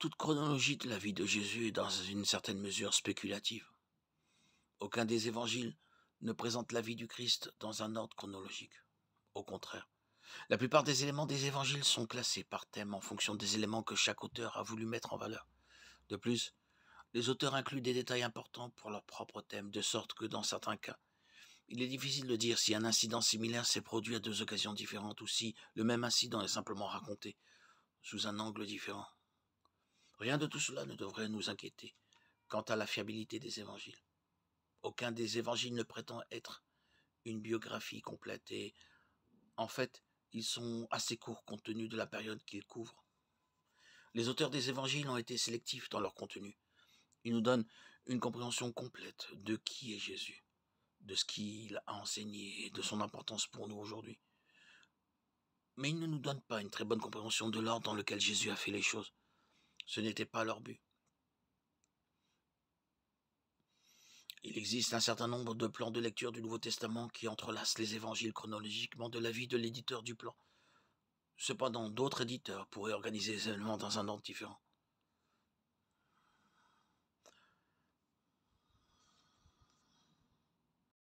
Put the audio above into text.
Toute chronologie de la vie de Jésus est dans une certaine mesure spéculative. Aucun des évangiles ne présente la vie du Christ dans un ordre chronologique. Au contraire, la plupart des éléments des évangiles sont classés par thème en fonction des éléments que chaque auteur a voulu mettre en valeur. De plus, les auteurs incluent des détails importants pour leur propre thème, de sorte que dans certains cas, il est difficile de dire si un incident similaire s'est produit à deux occasions différentes ou si le même incident est simplement raconté sous un angle différent. Rien de tout cela ne devrait nous inquiéter quant à la fiabilité des évangiles. Aucun des évangiles ne prétend être une biographie complète et en fait, ils sont assez courts compte tenu de la période qu'ils couvrent. Les auteurs des évangiles ont été sélectifs dans leur contenu. Ils nous donnent une compréhension complète de qui est Jésus, de ce qu'il a enseigné et de son importance pour nous aujourd'hui. Mais ils ne nous donnent pas une très bonne compréhension de l'ordre dans lequel Jésus a fait les choses. Ce n'était pas leur but. Il existe un certain nombre de plans de lecture du Nouveau Testament qui entrelacent les évangiles chronologiquement de la vie de l'éditeur du plan. Cependant, d'autres éditeurs pourraient organiser les événements dans un ordre différent.